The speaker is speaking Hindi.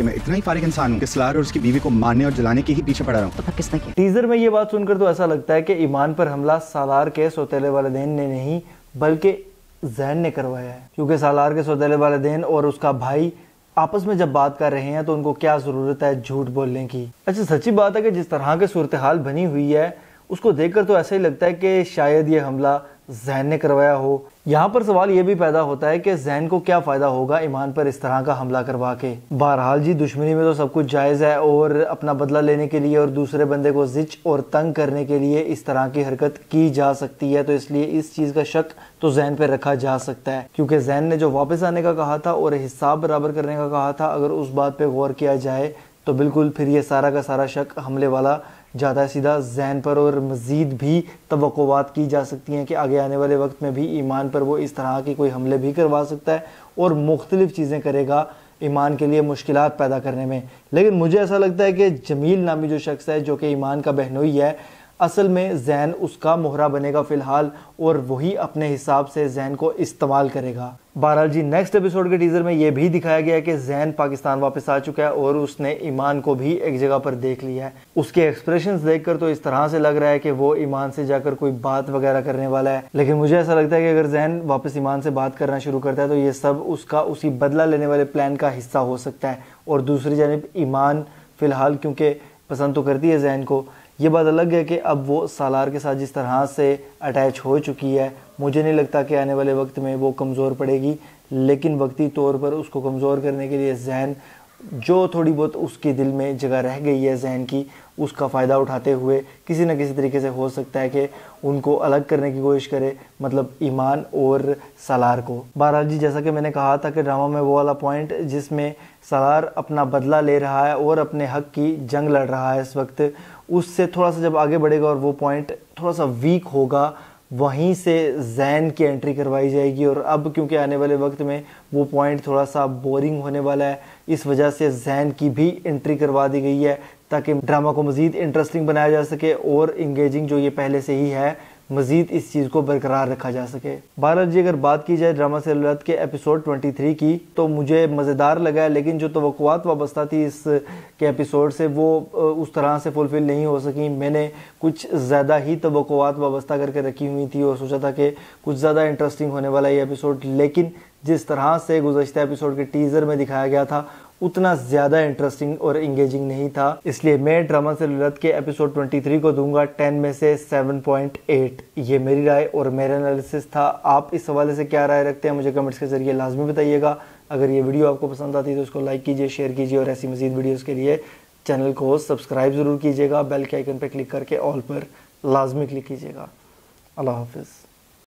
कि मैं इतना ही फारिग इंसान हूँ कि सलार और उसकी बीवी को मारने और जलाने के ही पीछे पड़ा रहा हूँ तो किसने किया टीजर में ये बात सुनकर तो ऐसा लगता है कि ईमान पर हमला सालार के सौतेले वालदेन ने नहीं बल्कि जैन ने करवाया है क्योंकि सालार के सौतेले वालदेन और उसका भाई आपस में जब बात कर रहे हैं तो उनको क्या ज़रूरत है झूठ बोलने की अच्छा सच्ची बात है कि जिस तरह के सूरत हाल बनी हुई है उसको देखकर तो ऐसा ही लगता है कि शायद ये हमला जहन ने करवाया हो यहाँ पर सवाल यह भी पैदा होता है कि जहन को क्या फ़ायदा होगा ईमान पर इस तरह का हमला करवा के बहरहाल जी दुश्मनी में तो सब कुछ जायज़ है और अपना बदला लेने के लिए और दूसरे बंदे को जिच और तंग करने के लिए इस तरह की हरकत की जा सकती है तो इसलिए इस चीज़ का शक तो जहन पर रखा जा सकता है क्योंकि जहन ने जो वापस आने का कहा था और हिसाब बराबर करने का कहा था अगर उस बात पर गौर किया जाए तो बिल्कुल फिर ये सारा का सारा शक हमले वाला ज़्यादा सीधा जहन पर और मज़ीद भी तो की जा सकती हैं कि आगे आने वाले वक्त में भी ईमान पर वो इस तरह के कोई हमले भी करवा सकता है और मुख्तलिफ़ चीज़ें करेगा ईमान के लिए मुश्किल पैदा करने में लेकिन मुझे ऐसा लगता है कि जमील नामी जो शख्स है जो कि ईमान का बहनोई है असल में जैन उसका मोहरा बनेगा फ़िलहाल और वही अपने हिसाब से जैन को इस्तेमाल करेगा बहरहाल जी नेक्स्ट एपिसोड के टीजर में यह भी दिखाया गया है कि जैन पाकिस्तान वापस आ चुका है और उसने ईमान को भी एक जगह पर देख लिया है उसके एक्सप्रेशन देखकर तो इस तरह से लग रहा है कि वो ईमान से जाकर कोई बात वगैरह करने वाला है लेकिन मुझे ऐसा लगता है कि अगर जैन वापस ईमान से बात करना शुरू करता है तो ये सब उसका उसी बदला लेने वाले प्लान का हिस्सा हो सकता है और दूसरी जानब ईमान फिलहाल क्योंकि पसंद तो करती है जैन को ये बात अलग है कि अब वो सालार के साथ जिस तरह से अटैच हो चुकी है मुझे नहीं लगता कि आने वाले वक्त में वो कमज़ोर पड़ेगी लेकिन वक्ती तौर पर उसको कमज़ोर करने के लिए जहन जो थोड़ी बहुत उसके दिल में जगह रह गई है जहन की उसका फ़ायदा उठाते हुए किसी न किसी तरीके से हो सकता है कि उनको अलग करने की कोशिश करे मतलब ईमान और सालार को बहरहाल जी जैसा कि मैंने कहा था कि ड्रामा में वो वाला पॉइंट जिसमें सालार अपना बदला ले रहा है और अपने हक की जंग लड़ रहा है इस वक्त उससे थोड़ा सा जब आगे बढ़ेगा और वो पॉइंट थोड़ा सा वीक होगा वहीं से जैन की एंट्री करवाई जाएगी और अब क्योंकि आने वाले वक्त में वो पॉइंट थोड़ा सा बोरिंग होने वाला है इस वजह से जैन की भी एंट्री करवा दी गई है ताकि ड्रामा को मज़ीद इंटरेस्टिंग बनाया जा सके और इंगेजिंग जो ये पहले से ही है मजीद इस चीज़ को बरकरार रखा जा सके भारत जी अगर बात की जाए ड्रामा सेलुलत के एपिसोड 23 की तो मुझे मज़ेदार लगा है लेकिन जो तो वाबस्ता थी इस के एपिसोड से वो उस तरह से फुलफ़िल नहीं हो सकी मैंने कुछ ज़्यादा ही तो वाबस्ता करके रखी हुई थी और सोचा था कि कुछ ज़्यादा इंटरेस्टिंग होने वाला ये एपिसोड लेकिन जिस तरह से गुजशत एपिसोड के टीज़र में दिखाया गया था उतना ज्यादा इंटरेस्टिंग और इंगेजिंग नहीं था इसलिए मैं ड्रामा से लुलत के एपिसोड 23 को दूंगा 10 में से 7.8 ये मेरी राय और मेरा एनालिसिस था आप इस हवाले से क्या राय रखते हैं मुझे कमेंट्स के जरिए लाजमी बताइएगा अगर ये वीडियो आपको पसंद आती है तो उसको लाइक कीजिए शेयर कीजिए और ऐसी मजीद वीडियोज़ के लिए चैनल को सब्सक्राइब ज़रूर कीजिएगा बेल के आइकन पर क्लिक करके ऑल पर लाजमी क्लिक कीजिएगा अल्लाह हाफिज़